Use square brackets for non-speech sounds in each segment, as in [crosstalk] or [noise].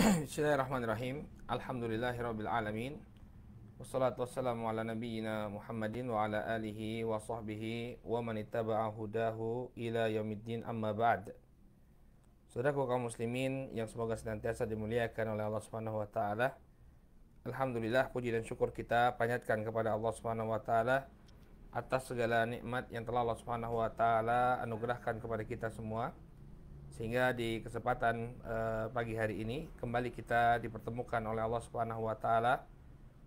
[clears throat] Bismillahirrahmanirrahim. Alhamdulillahirrabbilalamin. Wassalatu wassalamu ala nabiyyina Muhammadin wa ala alihi wa sahbihi wa man ittaba'a hudahu ila yaumiddin amma ba'd. Saudaraku kaum muslimin yang semoga senantiasa dimuliakan oleh Allah Subhanahu wa taala. Alhamdulillah puji dan syukur kita panjatkan kepada Allah Subhanahu wa taala atas segala nikmat yang telah Allah Subhanahu wa taala anugerahkan kepada kita semua sehingga di kesempatan uh, pagi hari ini kembali kita dipertemukan oleh Allah Subhanahu wa taala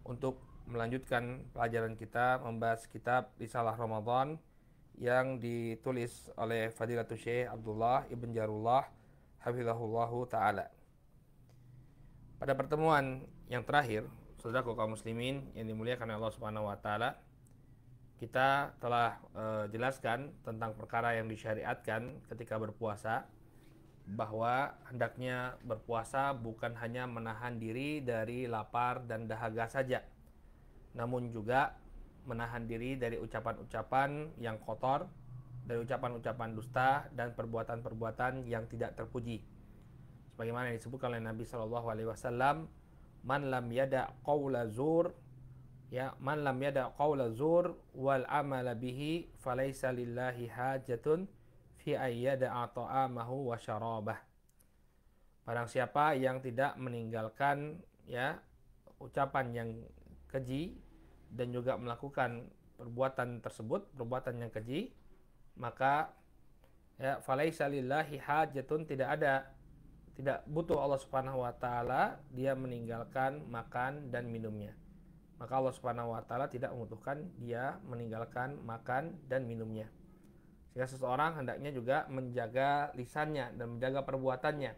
untuk melanjutkan pelajaran kita membahas kitab Risalah Ramadan yang ditulis oleh Fadilatul Syekh Abdullah Ibn Jarullah hafizahullahu taala. Pada pertemuan yang terakhir, saudara kaum muslimin yang dimuliakan oleh Allah Subhanahu wa taala, kita telah uh, jelaskan tentang perkara yang disyariatkan ketika berpuasa bahwa hendaknya berpuasa bukan hanya menahan diri dari lapar dan dahaga saja, namun juga menahan diri dari ucapan-ucapan yang kotor, dari ucapan-ucapan dusta dan perbuatan-perbuatan yang tidak terpuji. Sebagaimana disebutkan oleh Nabi Shallallahu Alaihi Wasallam, man lam yada qawla zur ya man lam yada qawla zur wal amala bihi falaysa lillahi hajatun fi ayyada'a ta'amahu wa syarabah. Barang siapa yang tidak meninggalkan ya ucapan yang keji dan juga melakukan perbuatan tersebut, perbuatan yang keji, maka ya falaisa lillahi hajatun tidak ada tidak butuh Allah Subhanahu wa taala dia meninggalkan makan dan minumnya. Maka Allah Subhanahu wa taala tidak membutuhkan dia meninggalkan makan dan minumnya. Sehingga seseorang hendaknya juga menjaga lisannya dan menjaga perbuatannya.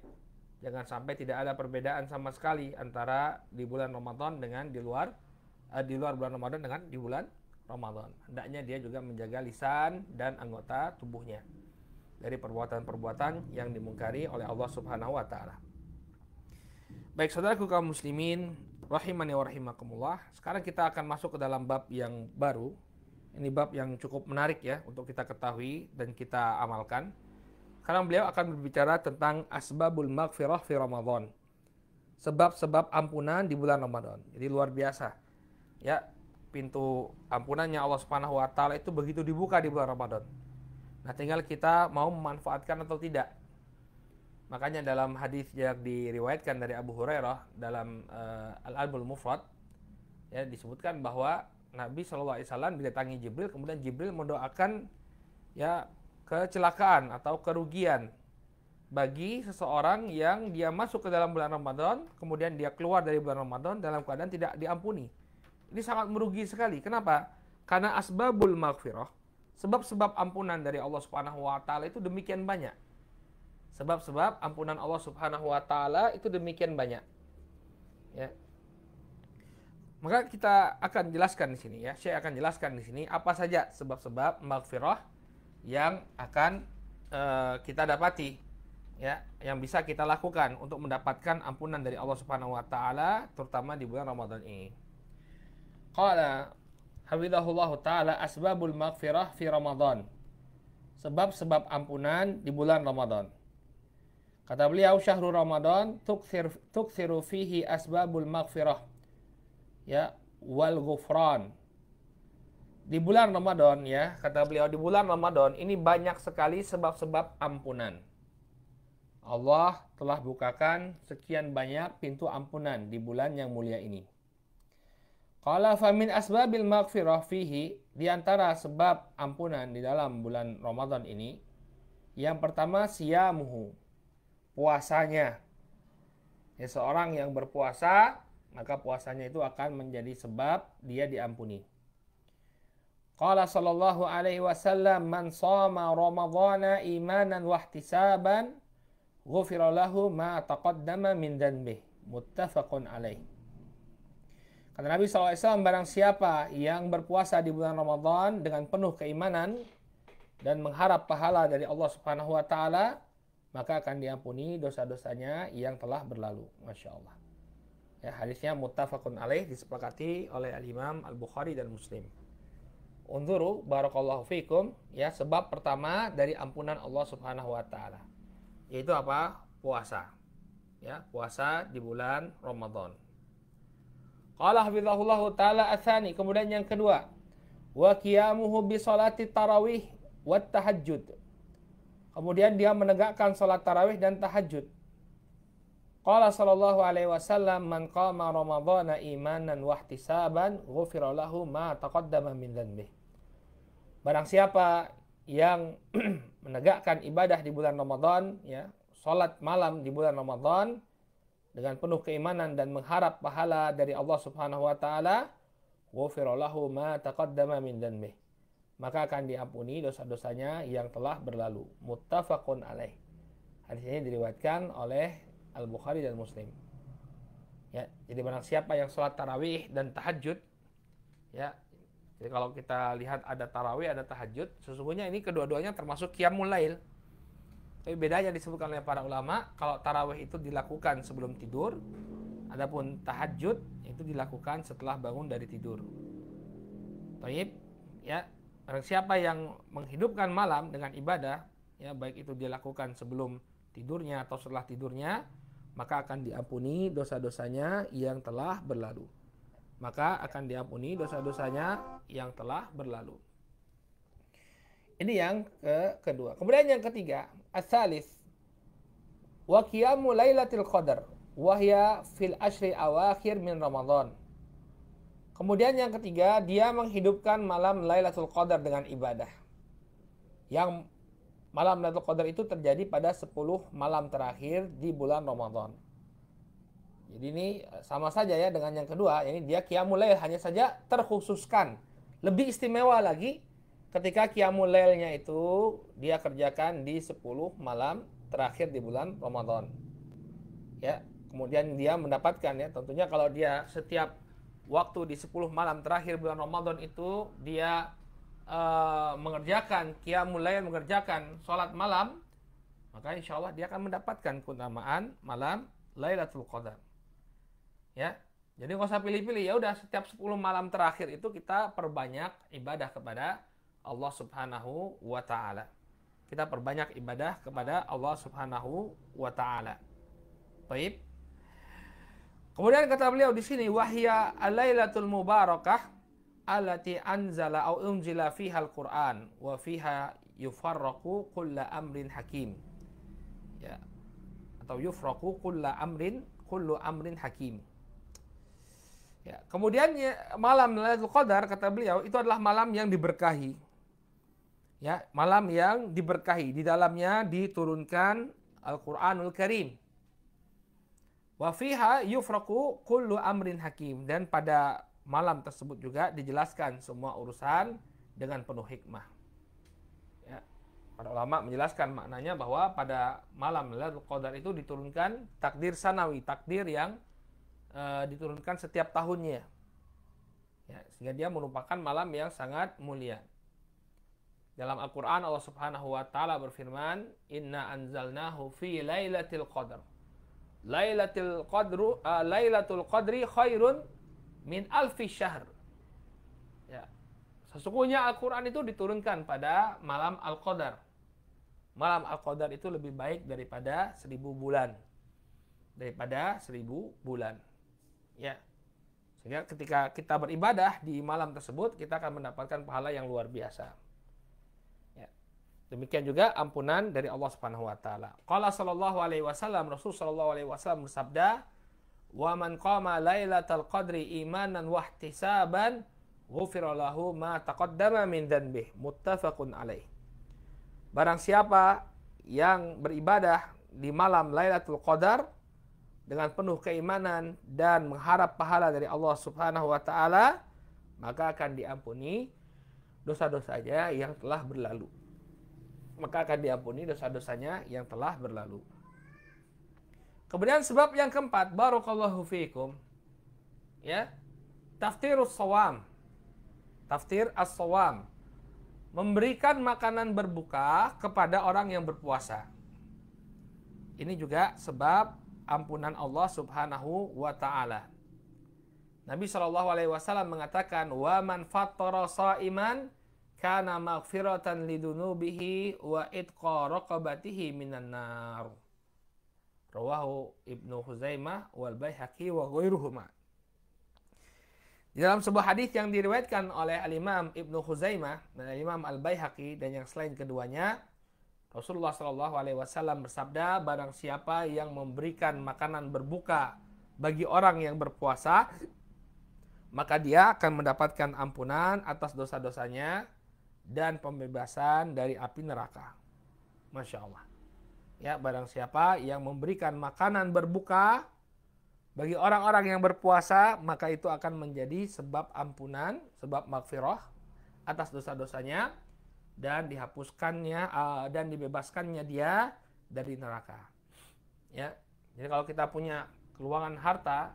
Jangan sampai tidak ada perbedaan sama sekali antara di bulan Ramadan dengan di luar eh, di luar bulan Ramadan dengan di bulan Ramadan. Hendaknya dia juga menjaga lisan dan anggota tubuhnya dari perbuatan-perbuatan yang dimungkari oleh Allah Subhanahu wa taala. Baik saudaraku kaum muslimin, rahimani wa rahimakumullah. Sekarang kita akan masuk ke dalam bab yang baru ini bab yang cukup menarik ya untuk kita ketahui dan kita amalkan. Karena beliau akan berbicara tentang asbabul maghfirah fi Ramadan. Sebab-sebab ampunan di bulan Ramadan. Jadi luar biasa. Ya, pintu ampunannya Allah Subhanahu wa taala itu begitu dibuka di bulan Ramadan. Nah, tinggal kita mau memanfaatkan atau tidak. Makanya dalam hadis yang diriwayatkan dari Abu Hurairah dalam uh, eh, Al-Albul Mufrad ya disebutkan bahwa Nabi Shallallahu Alaihi Wasallam didatangi Jibril, kemudian Jibril mendoakan ya kecelakaan atau kerugian bagi seseorang yang dia masuk ke dalam bulan Ramadan, kemudian dia keluar dari bulan Ramadan dalam keadaan tidak diampuni. Ini sangat merugi sekali. Kenapa? Karena asbabul maghfirah, sebab-sebab ampunan dari Allah Subhanahu wa taala itu demikian banyak. Sebab-sebab ampunan Allah Subhanahu wa taala itu demikian banyak. Ya, maka kita akan jelaskan di sini ya. Saya akan jelaskan di sini apa saja sebab-sebab maghfirah yang akan e, kita dapati ya, yang bisa kita lakukan untuk mendapatkan ampunan dari Allah Subhanahu wa taala terutama di bulan Ramadan ini. Qala Hafizahullah taala asbabul maghfirah fi Ramadan. Sebab-sebab ampunan di bulan Ramadan. Kata beliau syahrul Ramadan tukthir tuktsiru fihi asbabul maghfirah ya wal ghufran. Di bulan Ramadan ya, kata beliau di bulan Ramadan ini banyak sekali sebab-sebab ampunan. Allah telah bukakan sekian banyak pintu ampunan di bulan yang mulia ini. Qala famin asbabil maghfirah fihi di antara sebab ampunan di dalam bulan Ramadan ini yang pertama siamuhu puasanya. Ya, seorang yang berpuasa maka puasanya itu akan menjadi sebab dia diampuni. Qala sallallahu alaihi wasallam man shoma ramadhana imanan wa ihtisaban ghufira lahu ma taqaddama min dhanbih muttafaqun alaih. Kata Nabi SAW, barang siapa yang berpuasa di bulan Ramadan dengan penuh keimanan dan mengharap pahala dari Allah Subhanahu wa taala, maka akan diampuni dosa-dosanya yang telah berlalu. Masya Allah. Ya, hadisnya muttafaqun alaih disepakati oleh Al-Imam Al-Bukhari dan Muslim. Unzuru barakallahu fikum ya sebab pertama dari ampunan Allah Subhanahu wa taala. Yaitu apa? Puasa. Ya, puasa di bulan Ramadan. Qala hafizahullah taala asani kemudian yang kedua wa qiyamuhu bi salati tarawih wa tahajjud. Kemudian dia menegakkan salat tarawih dan tahajud. Qala sallallahu alaihi wasallam man qama ramadhana imanan ihtisaban ghufira lahu ma taqaddama min dhanbih. Barang siapa yang [clears throat] menegakkan ibadah di bulan Ramadan ya, salat malam di bulan Ramadan dengan penuh keimanan dan mengharap pahala dari Allah Subhanahu wa taala, ghufira lahu ma taqaddama min dhanbih maka akan diampuni dosa-dosanya yang telah berlalu. Muttafaqun alaih. Hadis ini diriwayatkan oleh Al Bukhari dan Muslim. Ya, jadi barang siapa yang sholat tarawih dan tahajud, ya, jadi kalau kita lihat ada tarawih, ada tahajud, sesungguhnya ini kedua-duanya termasuk qiyamul lail. Tapi bedanya disebutkan oleh para ulama, kalau tarawih itu dilakukan sebelum tidur, adapun tahajud itu dilakukan setelah bangun dari tidur. Baik, ya, barang siapa yang menghidupkan malam dengan ibadah, ya baik itu dilakukan sebelum tidurnya atau setelah tidurnya, maka akan diampuni dosa-dosanya yang telah berlalu. Maka akan diampuni dosa-dosanya yang telah berlalu. Ini yang ke kedua. Kemudian yang ketiga, asalis wa qiyamu lailatul qadar wahya fil ashri awakhir min Ramadan. Kemudian yang ketiga, dia menghidupkan malam Lailatul Qadar dengan ibadah. Yang Malam Lailatul Qadar itu terjadi pada 10 malam terakhir di bulan Ramadan. Jadi ini eh, sama saja ya dengan yang kedua, ini dia Qiyamul Lail hanya saja terkhususkan. Lebih istimewa lagi ketika Qiyamul Lailnya itu dia kerjakan di 10 malam terakhir di bulan Ramadan. Ya, kemudian dia mendapatkan ya tentunya kalau dia setiap waktu di 10 malam terakhir bulan Ramadan itu dia Eh, mengerjakan Kia lain mengerjakan sholat malam maka insya Allah dia akan mendapatkan keutamaan malam Lailatul Qadar ya jadi nggak usah pilih-pilih ya udah setiap 10 malam terakhir itu kita perbanyak ibadah kepada Allah Subhanahu wa taala. Kita perbanyak ibadah kepada Allah Subhanahu wa taala. Baik. Kemudian kata beliau di sini wahya alailatul mubarakah allati anzala au unzila fiha al-Qur'an wa fiha yufarraqu kulla amrin hakim. Ya. Atau yufraqu kulla amrin kullu amrin hakim. Ya, kemudian ya, malam Lailatul Qadar kata beliau itu adalah malam yang diberkahi. Ya, malam yang diberkahi. Di dalamnya diturunkan Al-Qur'anul Karim. Wa fiha yufraqu kullu amrin hakim dan pada malam tersebut juga dijelaskan semua urusan dengan penuh hikmah. Ya. Para ulama menjelaskan maknanya bahwa pada malam Lailatul Qadar itu diturunkan takdir sanawi, takdir yang e, diturunkan setiap tahunnya. Ya, sehingga dia merupakan malam yang sangat mulia. Dalam Al-Qur'an Allah Subhanahu wa taala berfirman, "Inna anzalnahu fi lailatul qadar." Lailatul qadru uh, lailatul qadri khairun min alfi syahr. Ya. Sesungguhnya Al-Quran itu diturunkan pada malam Al-Qadar. Malam Al-Qadar itu lebih baik daripada seribu bulan. Daripada seribu bulan. Ya. Sehingga ketika kita beribadah di malam tersebut, kita akan mendapatkan pahala yang luar biasa. Ya. Demikian juga ampunan dari Allah Subhanahu wa taala. Qala sallallahu alaihi wasallam Rasul sallallahu alaihi wasallam bersabda, Wa man qama lailatal qadri imanan wahtisaban ghufira lahu ma taqaddama min dhanbih muttafaqun alaih. Barang siapa yang beribadah di malam Lailatul Qadar dengan penuh keimanan dan mengharap pahala dari Allah Subhanahu wa taala, maka akan diampuni dosa-dosanya yang telah berlalu. Maka akan diampuni dosa-dosanya yang telah berlalu. Kemudian sebab yang keempat, barakallahu fiikum. Ya. Taftirus sawam, Taftir as sawam, Memberikan makanan berbuka kepada orang yang berpuasa. Ini juga sebab ampunan Allah Subhanahu wa taala. Nabi Shallallahu alaihi wasallam mengatakan, "Wa man fattara sha'iman kana maghfiratan lidunubihi wa itqa raqabatihi minan nar." Rawahu Ibnu Huzaimah wal Baihaqi wa ghairuhuma. Di dalam sebuah hadis yang diriwayatkan oleh Al-Imam Ibnu Huzaimah dan Al-Imam Al-Baihaqi dan yang selain keduanya, Rasulullah Shallallahu alaihi wasallam bersabda, barang siapa yang memberikan makanan berbuka bagi orang yang berpuasa, maka dia akan mendapatkan ampunan atas dosa-dosanya dan pembebasan dari api neraka. Masya Allah. Ya, barang siapa yang memberikan makanan berbuka bagi orang-orang yang berpuasa, maka itu akan menjadi sebab ampunan, sebab magfirah atas dosa-dosanya dan dihapuskannya uh, dan dibebaskannya dia dari neraka. Ya. Jadi kalau kita punya keluangan harta,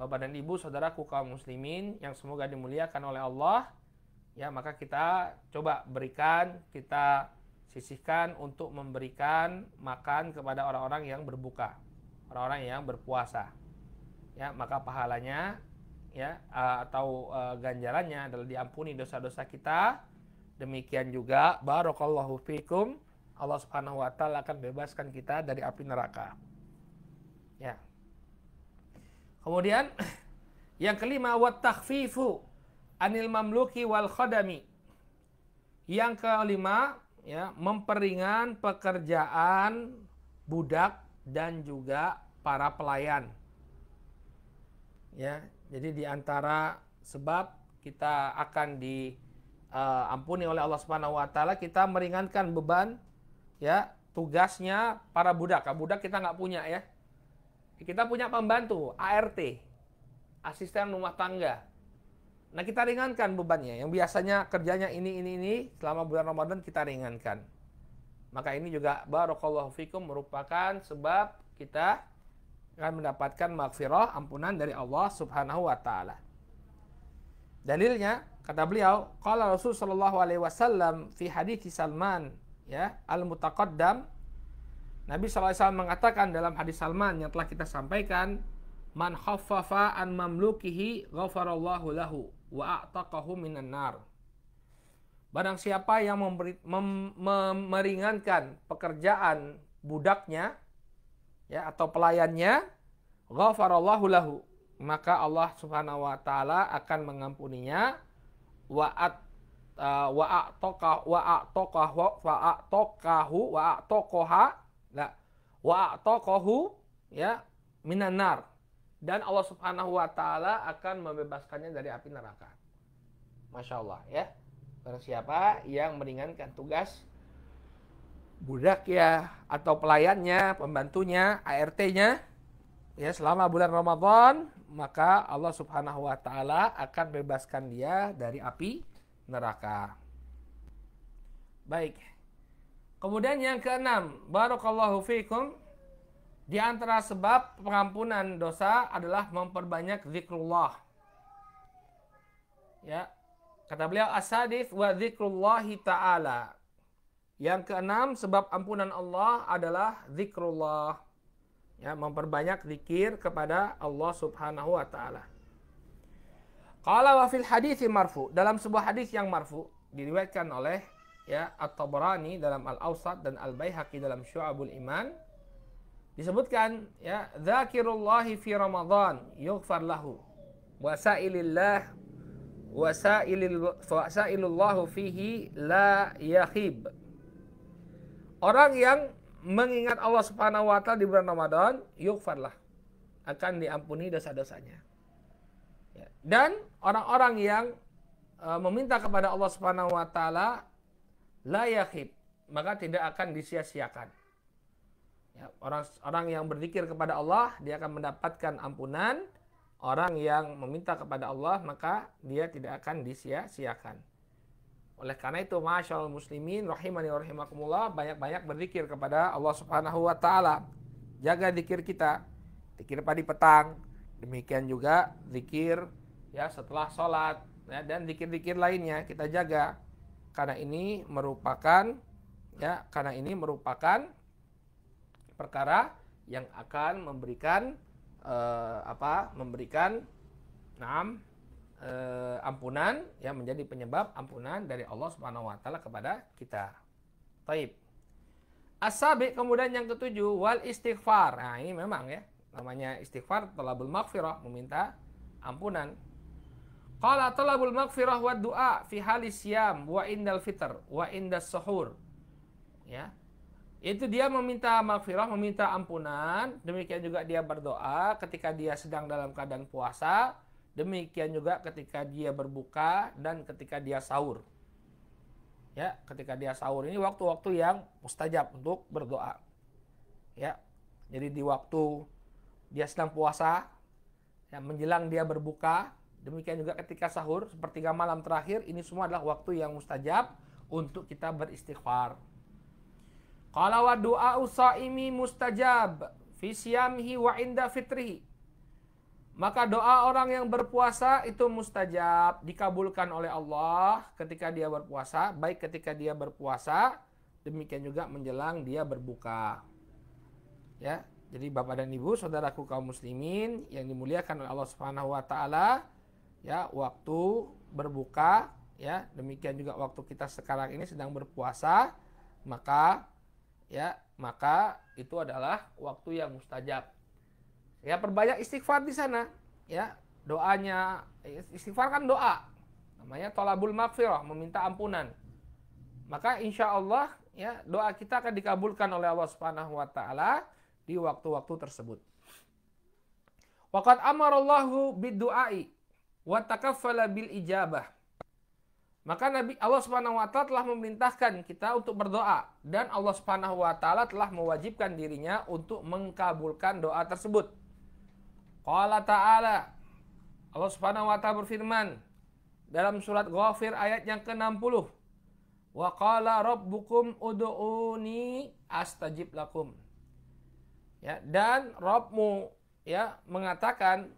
Bapak dan Ibu, saudaraku kaum muslimin yang semoga dimuliakan oleh Allah, ya maka kita coba berikan, kita sisihkan untuk memberikan makan kepada orang-orang yang berbuka, orang-orang yang berpuasa. Ya, maka pahalanya ya atau uh, e, ganjarannya adalah diampuni dosa-dosa kita. Demikian juga barakallahu fikum Allah Subhanahu wa taala akan bebaskan kita dari api neraka. Ya. Kemudian [clears throat] yang kelima wat takhfifu anil mamluki wal khadami. Yang kelima ya memperingan pekerjaan budak dan juga para pelayan. Ya, jadi di antara sebab kita akan diampuni eh, uh, oleh Allah Subhanahu wa taala, kita meringankan beban ya tugasnya para budak. Nah, budak kita nggak punya ya. Kita punya pembantu, ART, asisten rumah tangga. Nah kita ringankan bebannya. Yang biasanya kerjanya ini, ini, ini, selama bulan Ramadan kita ringankan. Maka ini juga Barakallahu Fikum merupakan sebab kita akan mendapatkan maghfirah, ampunan dari Allah Subhanahu wa taala. Dalilnya kata beliau, qala Rasul sallallahu alaihi wasallam fi hadits Salman ya, al-mutaqaddam Nabi SAW mengatakan dalam hadis Salman yang telah kita sampaikan, man khaffafa an mamlukihi ghafarallahu lahu wa minan nar. Barang siapa yang memberi, mem, mem, meringankan pekerjaan budaknya ya atau pelayannya, ghafarallahu lahu, maka Allah Subhanahu wa taala akan mengampuninya wa at uh, wa'atokahu wa wa'atokohu ya minanar dan Allah Subhanahu wa taala akan membebaskannya dari api neraka. Masya Allah ya. Barang siapa yang meringankan tugas budak ya atau pelayannya, pembantunya, ART-nya ya selama bulan Ramadan maka Allah Subhanahu wa taala akan bebaskan dia dari api neraka. Baik. Kemudian yang keenam, barakallahu fiikum di antara sebab pengampunan dosa adalah memperbanyak zikrullah. Ya. Kata beliau asadis wa zikrullahi ta'ala. Yang keenam sebab ampunan Allah adalah zikrullah. Ya, memperbanyak zikir kepada Allah Subhanahu wa taala. Qala wa fil hadis marfu, dalam sebuah hadis yang marfu diriwayatkan oleh ya at tabarani dalam Al-Awsat dan Al-Baihaqi dalam Syu'abul Iman disebutkan ya zakirullahi fi ramadan yughfar lahu wasailillah wasailil wasailullahu fihi la yakhib orang yang mengingat Allah Subhanahu wa taala di bulan Ramadan lah akan diampuni dosa-dosanya ya, dan orang-orang yang e, meminta kepada Allah Subhanahu wa taala la yakhib maka tidak akan disia-siakan Ya, orang orang yang berzikir kepada Allah dia akan mendapatkan ampunan. Orang yang meminta kepada Allah maka dia tidak akan disia-siakan. Oleh karena itu, masyaallah muslimin rahimani wa rahimakumullah, banyak-banyak berzikir kepada Allah Subhanahu wa taala. Jaga zikir kita. Zikir padi petang, demikian juga zikir ya setelah sholat ya, dan zikir-zikir lainnya kita jaga karena ini merupakan ya karena ini merupakan perkara yang akan memberikan uh, apa? Memberikan enam uh, eh, ampunan yang menjadi penyebab ampunan dari Allah Subhanahu wa taala kepada kita. Taib. Asabi As kemudian yang ketujuh wal istighfar. Nah, ini memang ya namanya istighfar talabul maghfirah meminta ampunan. Qala talabul maghfirah wa du'a fi halis siyam wa indal fitr wa indas suhur. Ya. Itu dia meminta maghfirah, meminta ampunan, demikian juga dia berdoa ketika dia sedang dalam keadaan puasa, demikian juga ketika dia berbuka dan ketika dia sahur. Ya, ketika dia sahur ini waktu-waktu yang mustajab untuk berdoa. Ya. Jadi di waktu dia sedang puasa, ya, menjelang dia berbuka, demikian juga ketika sahur, sepertiga malam terakhir, ini semua adalah waktu yang mustajab untuk kita beristighfar. Qala wa du'a usaimi mustajab fi siyamhi wa inda fitrihi. Maka doa orang yang berpuasa itu mustajab, dikabulkan oleh Allah ketika dia berpuasa, baik ketika dia berpuasa, demikian juga menjelang dia berbuka. Ya, jadi Bapak dan Ibu, saudaraku kaum muslimin yang dimuliakan oleh Allah Subhanahu wa taala, ya, waktu berbuka, ya, demikian juga waktu kita sekarang ini sedang berpuasa, maka ya maka itu adalah waktu yang mustajab ya perbanyak istighfar di sana ya doanya istighfar kan doa namanya tolabul makfirah meminta ampunan maka insya Allah ya doa kita akan dikabulkan oleh Allah Subhanahu Wa Taala di waktu-waktu tersebut. wakat amarallahu bid du'ai wa takaffala bil ijabah. Maka Nabi Allah Subhanahu wa taala telah memerintahkan kita untuk berdoa dan Allah Subhanahu wa taala telah mewajibkan dirinya untuk mengkabulkan doa tersebut. Qala ta'ala Allah Subhanahu wa taala berfirman dalam surat Ghafir ayat yang ke-60. Wa qala rabbukum ud'uni astajib lakum. Ya, dan Rabbmu ya mengatakan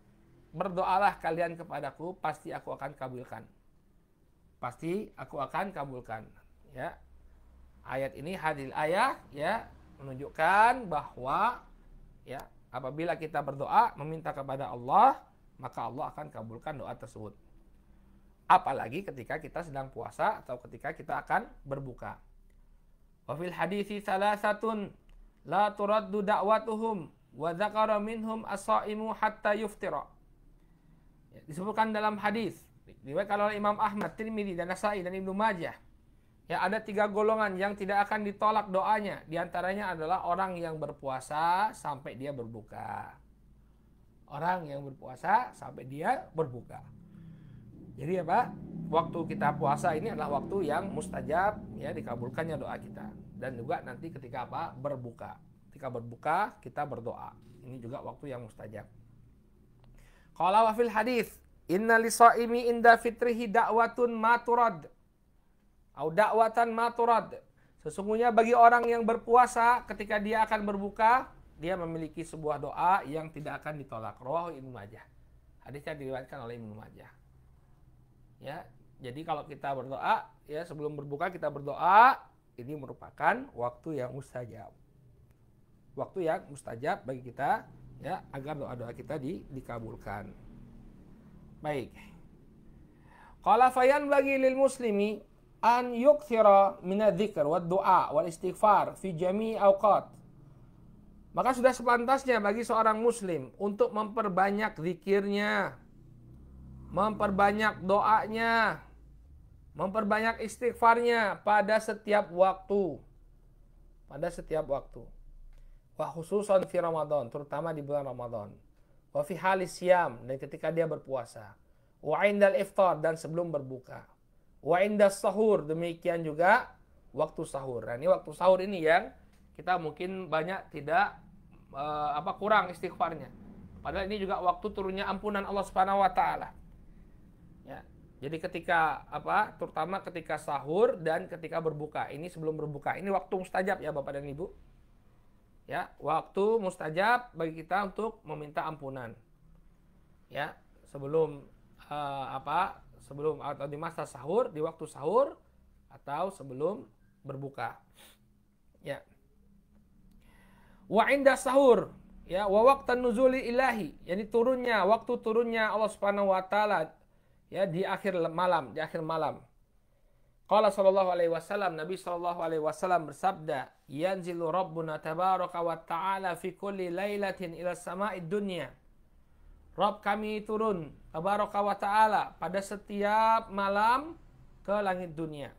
berdoalah kalian kepadaku pasti aku akan kabulkan pasti aku akan kabulkan ya ayat ini hadil ayah ya menunjukkan bahwa ya apabila kita berdoa meminta kepada Allah maka Allah akan kabulkan doa tersebut apalagi ketika kita sedang puasa atau ketika kita akan berbuka wa fil hadisi salasatun la turaddu da'watuhum wa dzakara hatta yuftira ya, disebutkan dalam hadis Riwayatkan oleh Imam Ahmad, Tirmidzi dan Nasai dan Ibnu Majah. Ya, ada tiga golongan yang tidak akan ditolak doanya. Di antaranya adalah orang yang berpuasa sampai dia berbuka. Orang yang berpuasa sampai dia berbuka. Jadi ya Pak, waktu kita puasa ini adalah waktu yang mustajab ya dikabulkannya doa kita. Dan juga nanti ketika apa? Berbuka. Ketika berbuka kita berdoa. Ini juga waktu yang mustajab. Kalau wafil hadis Inna lisaimi inda fitrihi dakwatun maturad. Au dakwatan maturad. Sesungguhnya bagi orang yang berpuasa ketika dia akan berbuka, dia memiliki sebuah doa yang tidak akan ditolak. Roh Ibnu Majah. Hadisnya diriwayatkan oleh Ibnu Majah. Ya, jadi kalau kita berdoa, ya sebelum berbuka kita berdoa, ini merupakan waktu yang mustajab. Waktu yang mustajab bagi kita ya agar doa-doa kita di, dikabulkan. Baik. Qala fayan bagi lil muslimi an yukthira min adzikr wa doa wal istighfar fi jami' awqat. Maka sudah sepantasnya bagi seorang muslim untuk memperbanyak zikirnya, memperbanyak doanya, memperbanyak istighfarnya pada setiap waktu. Pada setiap waktu. Wah khususan fi Ramadan, terutama di bulan Ramadan wa fi halis siam dan ketika dia berpuasa wa indal iftar dan sebelum berbuka wa indas sahur demikian juga waktu sahur nah ini waktu sahur ini yang kita mungkin banyak tidak uh, apa kurang istighfarnya padahal ini juga waktu turunnya ampunan Allah Subhanahu wa taala ya jadi ketika apa terutama ketika sahur dan ketika berbuka ini sebelum berbuka ini waktu mustajab ya Bapak dan Ibu ya waktu mustajab bagi kita untuk meminta ampunan ya sebelum uh, apa sebelum atau di masa sahur di waktu sahur atau sebelum berbuka ya wa inda sahur ya wa waqta nuzuli ilahi yakni turunnya waktu turunnya Allah Subhanahu wa taala ya di akhir malam di akhir malam Qala sallallahu alaihi wasallam Nabi sallallahu alaihi wasallam bersabda yanzilu rabbuna tabaraka wa ta'ala fi kulli lailatin ila sama'id dunya. Rabb kami turun tabaraka wa ta'ala pada setiap malam ke langit dunia.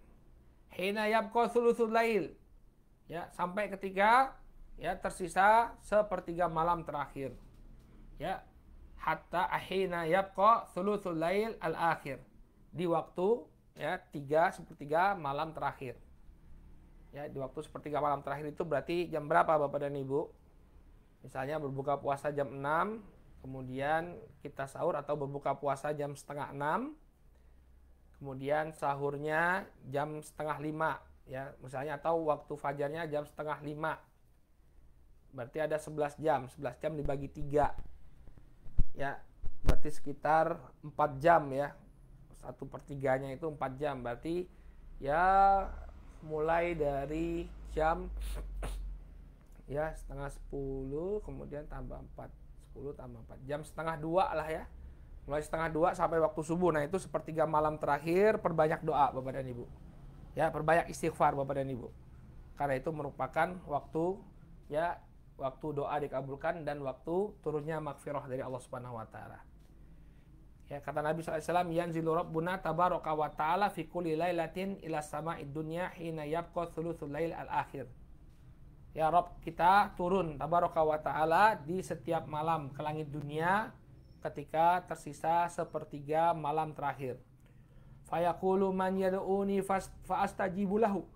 Hina yabqa thuluthul lail. Ya, sampai ketika ya tersisa sepertiga malam terakhir. Ya, hatta ahina yabqa thuluthul lail al-akhir. Di waktu ya tiga sepertiga malam terakhir ya di waktu sepertiga malam terakhir itu berarti jam berapa Bapak dan Ibu? Misalnya berbuka puasa jam 6, kemudian kita sahur atau berbuka puasa jam setengah 6, kemudian sahurnya jam setengah 5 ya, misalnya atau waktu fajarnya jam setengah 5. Berarti ada 11 jam, 11 jam dibagi 3. Ya, berarti sekitar 4 jam ya. 1 per 3 nya itu 4 jam. Berarti ya mulai dari jam ya setengah 10 kemudian tambah 4 10 tambah 4 jam setengah dua lah ya mulai setengah dua sampai waktu subuh nah itu sepertiga malam terakhir perbanyak doa bapak dan ibu ya perbanyak istighfar bapak dan ibu karena itu merupakan waktu ya waktu doa dikabulkan dan waktu turunnya makfirah dari Allah Subhanahu wa taala. Ya, kata Nabi SAW, Yanzilu Rabbuna tabaraka wa ta'ala fi kulli laylatin ila sama'id dunya hina yabqa thuluthul layl al-akhir. Ya Rob kita turun tabaraka wa ta'ala di setiap malam ke langit dunia ketika tersisa sepertiga malam terakhir. Fayaqulu man yad'uni fa'astajibu lahu.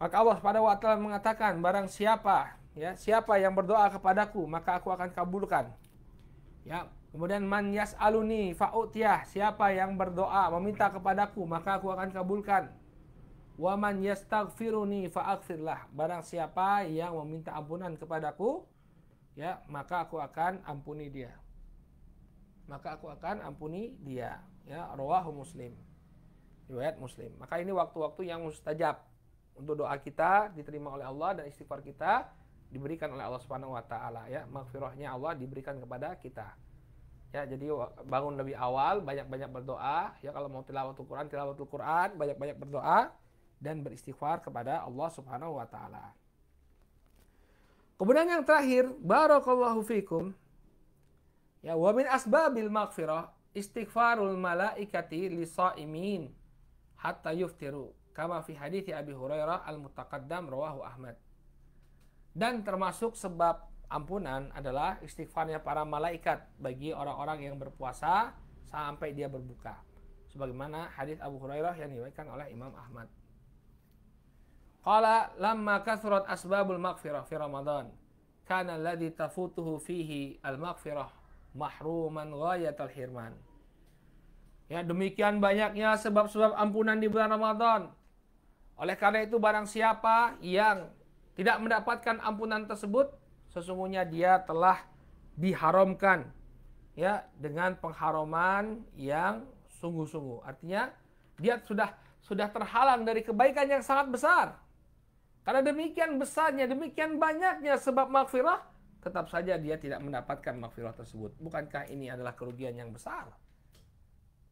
Maka Allah pada waktu mengatakan, barang siapa, ya, siapa yang berdoa kepadaku, maka aku akan kabulkan. Ya, Kemudian man aluni fa'utiyah, siapa yang berdoa meminta kepadaku maka aku akan kabulkan. Wa man yastaghfiruni fa'aghfirlah. Barang siapa yang meminta ampunan kepadaku, ya, maka aku akan ampuni dia. Maka aku akan ampuni dia. Ya, rawahu Muslim. Riwayat Muslim. Maka ini waktu-waktu yang mustajab untuk doa kita diterima oleh Allah dan istighfar kita diberikan oleh Allah Subhanahu wa taala ya. Maghfirahnya Allah diberikan kepada kita ya jadi bangun lebih awal banyak-banyak berdoa ya kalau mau tilawatul Quran tilawatul Quran banyak-banyak berdoa dan beristighfar kepada Allah Subhanahu wa taala. Kemudian yang terakhir barakallahu fikum ya wa min asbabil maghfirah istighfarul malaikati lisaimin hatta yuftiru kama fi hadits Abi Hurairah al-mutaqaddam rawahu Ahmad. Dan termasuk sebab ampunan adalah istighfarnya para malaikat bagi orang-orang yang berpuasa sampai dia berbuka. Sebagaimana hadis Abu Hurairah yang diriwayatkan oleh Imam Ahmad. Qala lamma kathurat asbabul maghfirah fi Ramadan kana alladhi tafutuhu fihi al maghfirah mahruman ghayatul hirman. Ya, demikian banyaknya sebab-sebab ampunan di bulan Ramadan. Oleh karena itu barang siapa yang tidak mendapatkan ampunan tersebut sesungguhnya dia telah diharamkan ya dengan pengharaman yang sungguh-sungguh. Artinya dia sudah sudah terhalang dari kebaikan yang sangat besar. Karena demikian besarnya, demikian banyaknya sebab maghfirah, tetap saja dia tidak mendapatkan maghfirah tersebut. Bukankah ini adalah kerugian yang besar?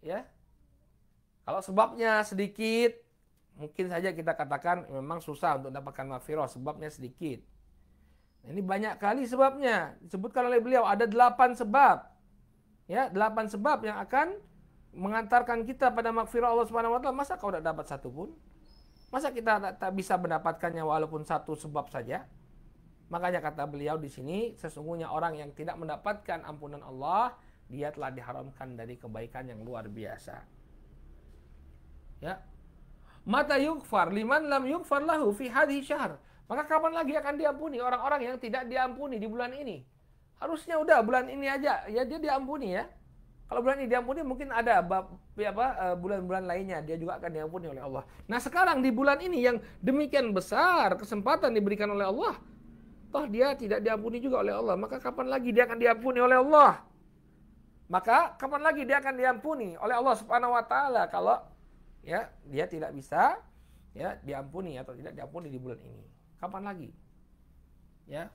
Ya. Kalau sebabnya sedikit, mungkin saja kita katakan memang susah untuk mendapatkan maghfirah, sebabnya sedikit. Ini banyak kali sebabnya. Disebutkan oleh beliau ada delapan sebab. Ya, delapan sebab yang akan mengantarkan kita pada makfirah Allah Subhanahu wa taala. Masa kau tidak dapat satu pun? Masa kita tak bisa mendapatkannya walaupun satu sebab saja? Makanya kata beliau di sini, sesungguhnya orang yang tidak mendapatkan ampunan Allah, dia telah diharamkan dari kebaikan yang luar biasa. Ya. Mata yukfar liman lam yukfar lahu fi hadhi syahr. Maka kapan lagi akan diampuni orang-orang yang tidak diampuni di bulan ini? Harusnya udah bulan ini aja ya dia diampuni ya. Kalau bulan ini diampuni mungkin ada bab, ya apa e, bulan-bulan lainnya dia juga akan diampuni oleh Allah. Nah, sekarang di bulan ini yang demikian besar kesempatan diberikan oleh Allah, toh dia tidak diampuni juga oleh Allah, maka kapan lagi dia akan diampuni oleh Allah? Maka kapan lagi dia akan diampuni oleh Allah Subhanahu wa taala kalau ya dia tidak bisa ya diampuni atau tidak diampuni di bulan ini. Kapan lagi? Ya.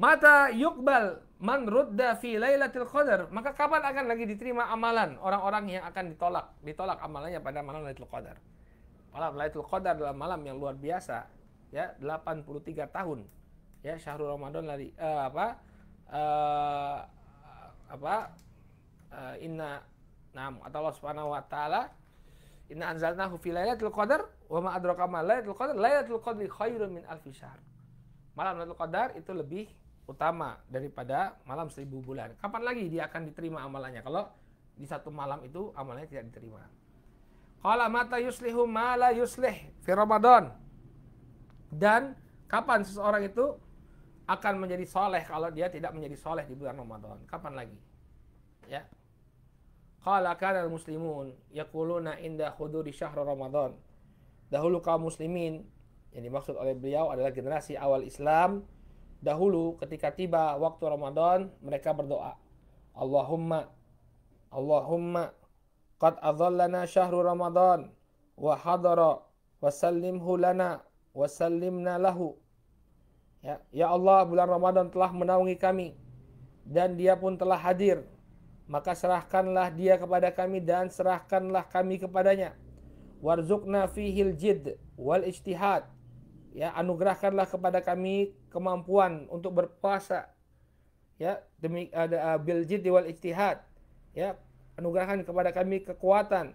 Mata yukbal man rudda fi lailatul qadar. Maka kapan akan lagi diterima amalan orang-orang yang akan ditolak? Ditolak amalannya pada malam Lailatul Qadar. Malam Lailatul Qadar adalah malam yang luar biasa. Ya, 83 tahun. Ya, Syahrul Ramadan lari uh, apa? Uh, apa? Uh, inna Nam atau Allah Subhanahu wa taala Inna anzalnahu fi lailatul qadar wa ma adraka ma lailatul qadar lailatul qadri khairun min alfi syahr. Malam lailatul qadar itu lebih utama daripada malam seribu bulan. Kapan lagi dia akan diterima amalannya kalau di satu malam itu amalnya tidak diterima. Qala mata yuslihu ma la yuslih fi Ramadan. Dan kapan seseorang itu akan menjadi soleh kalau dia tidak menjadi soleh di bulan Ramadan? Kapan lagi? Ya, Qala kana muslimun yaquluna inda huduri syahr Ramadan. Dahulu kaum muslimin yang dimaksud oleh beliau adalah generasi awal Islam dahulu ketika tiba waktu Ramadan mereka berdoa Allahumma Allahumma qad adhallana syahr Ramadan wa hadara wa sallimhu lana wa sallimna lahu ya, ya Allah bulan Ramadan telah menaungi kami dan dia pun telah hadir maka serahkanlah dia kepada kami dan serahkanlah kami kepadanya. Warzukna fihil jid wal ijtihad. Ya, anugerahkanlah kepada kami kemampuan untuk berpuasa. Ya, demi ada uh, bil jid wal ijtihad. Ya, anugerahkan kepada kami kekuatan.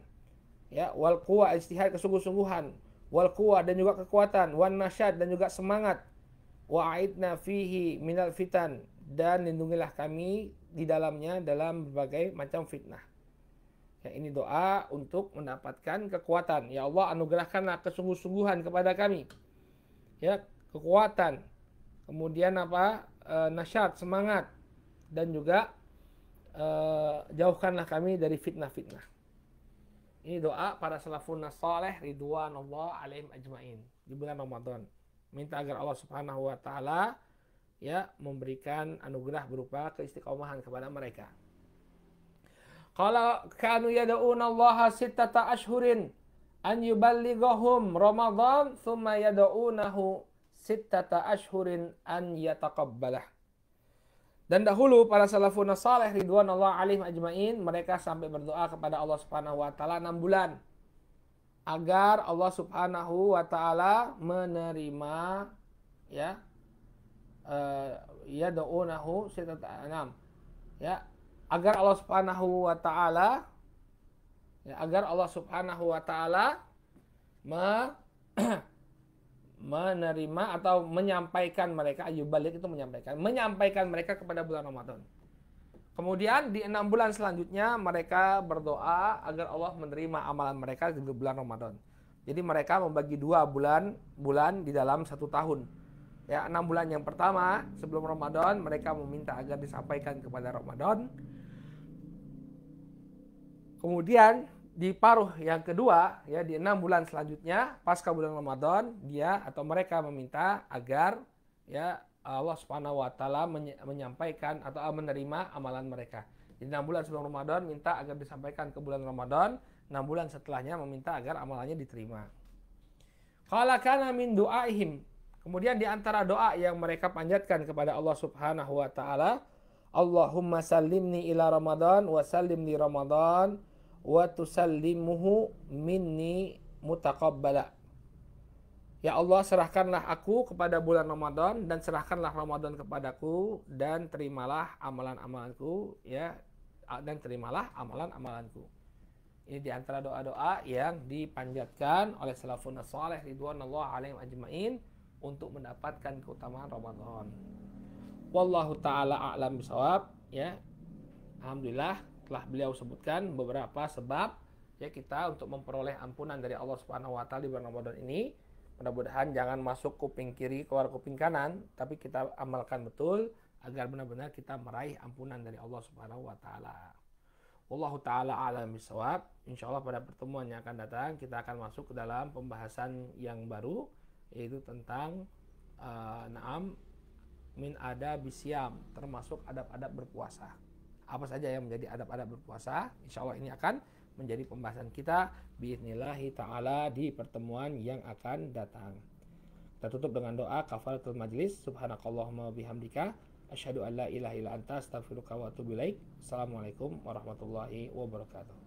Ya, wal quwa ijtihad kesungguh-sungguhan. Wal quwa dan juga kekuatan, wan nasyad dan juga semangat. Wa aidna fihi minal fitan dan lindungilah kami di dalamnya dalam berbagai macam fitnah. Ya, ini doa untuk mendapatkan kekuatan. Ya Allah anugerahkanlah kesungguh-sungguhan kepada kami. Ya, kekuatan. Kemudian apa? E, nasyat, semangat dan juga e, jauhkanlah kami dari fitnah-fitnah. Ini doa para salafun saleh ridwan Allah alaihim ajmain di bulan Ramadan. Minta agar Allah Subhanahu wa taala ya memberikan anugerah berupa keistiqomahan kepada mereka. Kalau kanu yad'una Allah sittata ashhurin an yuballighahum Ramadan thumma yaduunahu sittata ashhurin an yataqabbalah. Dan dahulu para salafun saleh ridwan Allah alim ajmain mereka sampai berdoa kepada Allah Subhanahu wa taala 6 bulan agar Allah Subhanahu wa taala menerima ya Eh, yad'unahu sitat anam. Ya, agar Allah Subhanahu wa taala ya, agar Allah Subhanahu wa taala me [clears throat] menerima atau menyampaikan mereka ayub balik itu menyampaikan menyampaikan mereka kepada bulan Ramadan. Kemudian di enam bulan selanjutnya mereka berdoa agar Allah menerima amalan mereka di bulan Ramadan. Jadi mereka membagi dua bulan bulan di dalam satu tahun Ya, enam bulan yang pertama sebelum Ramadan mereka meminta agar disampaikan kepada Ramadan. Kemudian di paruh yang kedua ya di enam bulan selanjutnya pasca bulan Ramadan dia atau mereka meminta agar ya Allah Subhanahu wa taala menyampaikan atau menerima amalan mereka. Di enam bulan sebelum Ramadan minta agar disampaikan ke bulan Ramadan, enam bulan setelahnya meminta agar amalannya diterima. Kalau kana min du'aihim Kemudian di antara doa yang mereka panjatkan kepada Allah Subhanahu wa taala, Allahumma sallimni ila Ramadan wa sallimni Ramadan wa tusallimuhu minni mutaqabbala. Ya Allah serahkanlah aku kepada bulan Ramadan dan serahkanlah Ramadan kepadaku dan terimalah amalan-amalanku ya dan terimalah amalan-amalanku. Ini di antara doa-doa yang dipanjatkan oleh salafun saleh ridwanullah alaihim ajmain untuk mendapatkan keutamaan Ramadan. Wallahu taala a'lam bisawab ya. Alhamdulillah telah beliau sebutkan beberapa sebab ya kita untuk memperoleh ampunan dari Allah Subhanahu wa taala di bulan Ramadan ini. Mudah-mudahan jangan masuk kuping kiri keluar kuping kanan, tapi kita amalkan betul agar benar-benar kita meraih ampunan dari Allah Subhanahu wa taala. Wallahu taala alam bisawab. Insyaallah pada pertemuan yang akan datang kita akan masuk ke dalam pembahasan yang baru yaitu tentang uh, naam min ada bisiam termasuk adab-adab berpuasa apa saja yang menjadi adab-adab berpuasa insya Allah ini akan menjadi pembahasan kita biiznillahi ta'ala di pertemuan yang akan datang kita tutup dengan doa kafaratul majlis subhanakallahumma bihamdika asyhadu an la ilaha illa anta astaghfiruka wa atubu ilaik assalamualaikum warahmatullahi wabarakatuh